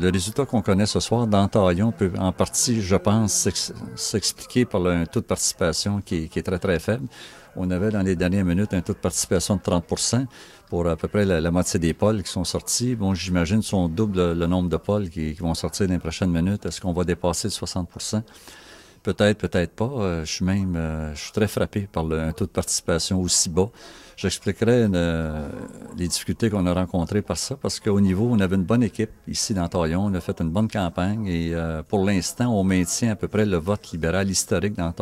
Le résultat qu'on connaît ce soir dans peut en partie, je pense, s'expliquer par un taux de participation qui est, très, très faible. On avait dans les dernières minutes un taux de participation de 30 pour à peu près la, moitié des pôles qui sont sortis. Bon, j'imagine sont double le nombre de pôles qui, vont sortir dans les prochaines minutes. Est-ce qu'on va dépasser 60 Peut-être, peut-être pas. Euh, je suis même, euh, je suis très frappé par un taux de participation aussi bas. J'expliquerai une, les difficultés qu'on a rencontrées par ça, parce qu'au niveau, on avait une bonne équipe ici dans Taillon, On a fait une bonne campagne et euh, pour l'instant, on maintient à peu près le vote libéral historique dans